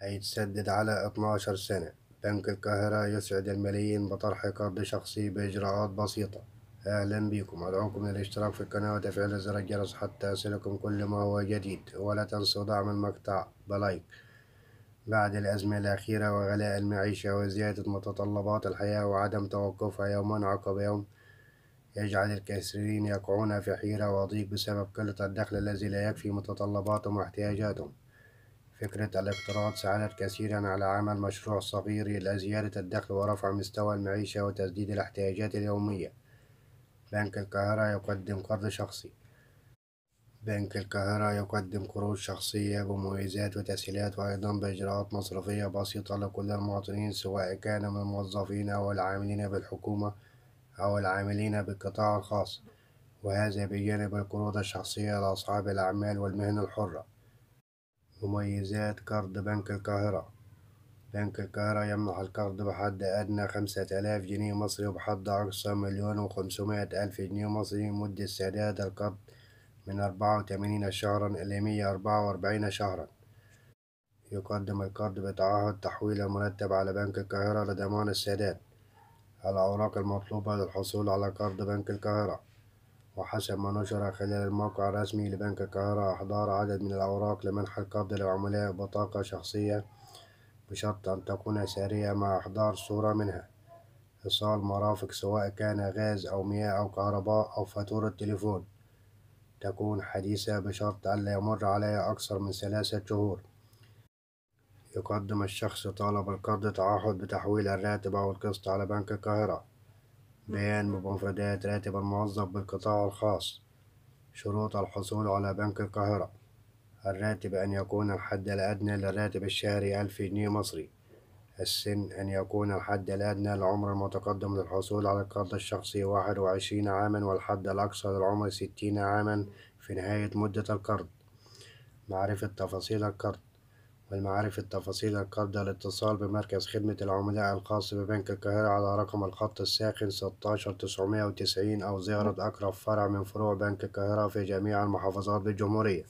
هيتسدد على 12 سنة بنك القاهرة يسعد الملايين بطرح قرض شخصي بإجراءات بسيطة أهلا بكم أدعوكم للاشتراك في القناة وتفعيل زر الجرس حتى يصلكم كل ما هو جديد ولا تنسوا دعم المقطع بلايك بعد الأزمة الأخيرة وغلاء المعيشة وزيادة متطلبات الحياة وعدم توقفها يوما عقب يوم يجعل الكثيرين يقعون في حيرة وضيق بسبب قلة الدخل الذي لا يكفي متطلباتهم واحتياجاتهم فكرة الاقتراض ساعدت كثيرا على عمل مشروع صغير لزيادة الدخل ورفع مستوى المعيشة وتسديد الاحتياجات اليومية بنك القاهرة يقدم قرض شخصي بنك القاهرة يقدم قروض شخصية بمميزات وتسهيلات وأيضا بإجراءات مصرفية بسيطة لكل المواطنين سواء كانوا من الموظفين أو العاملين بالحكومة أو العاملين بالقطاع الخاص وهذا بجانب القروض الشخصية لأصحاب الأعمال والمهن الحرة مميزات كارد بنك القاهرة بنك القاهرة يمنح القرض بحد أدنى خمسة آلاف جنيه مصري وبحد أقصى مليون وخمسمائة ألف جنيه مصري مدة سداد القرض من أربعة وثمانين شهرا إلى مية أربعة وأربعين شهرا يقدم القرض بتعهد تحويل المرتب على بنك القاهرة لضمان السداد الأوراق المطلوبة للحصول على قرض بنك القاهرة وحسب ما نشر خلال الموقع الرسمي لبنك القاهرة إحضار عدد من الأوراق لمنح القبض للعملاء بطاقة شخصية بشرط أن تكون سارية مع إحضار صورة منها إيصال مرافق سواء كان غاز أو مياه أو كهرباء أو فاتورة تليفون تكون حديثة بشرط ألا يمر عليها أكثر من ثلاثة شهور يقدم الشخص طالب القرض تعهد بتحويل الراتب أو القسط على بنك القاهرة بيان بمفردات راتب الموظف بالقطاع الخاص شروط الحصول على بنك القاهرة الراتب أن يكون الحد الأدنى للراتب الشهري ألف جنيه مصري السن أن يكون الحد الأدنى للعمر المتقدم للحصول على القرض الشخصي واحد وعشرين عاما والحد الأقصى للعمر ستين عاما في نهاية مدة القرض معرفة تفاصيل القرض والمعارف التفاصيل القابلة للاتصال بمركز خدمة العملاء الخاص ببنك القاهرة على رقم الخط الساخن 16990 أو زيارة أقرب فرع من فروع بنك القاهرة في جميع المحافظات بالجمهورية